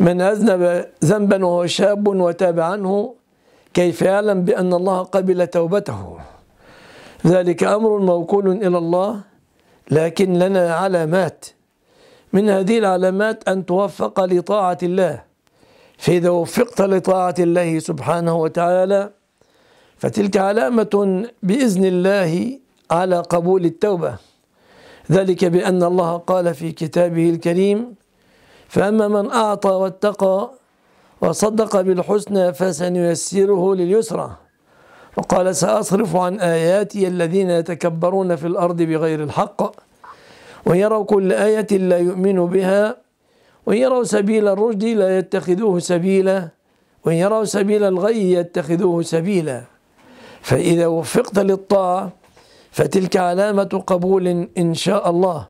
من أذنب ذنبا وهو شاب وتاب عنه كيف يعلم بأن الله قبل توبته ذلك أمر موكول إلى الله لكن لنا علامات من هذه العلامات أن توفق لطاعة الله فإذا وفقت لطاعة الله سبحانه وتعالى فتلك علامة بإذن الله على قبول التوبة ذلك بأن الله قال في كتابه الكريم فأما من أعطى واتقى وصدق بالحسنى فسنيسره لليسرى وقال سأصرف عن آياتي الذين يتكبرون في الأرض بغير الحق ويروا كل آية لا يؤمنوا بها ويروا سبيل الرشد لا يتخذوه سبيلا ويروا سبيل الغي يتخذوه سبيلا فإذا وفقت للطاعة فتلك علامة قبول إن شاء الله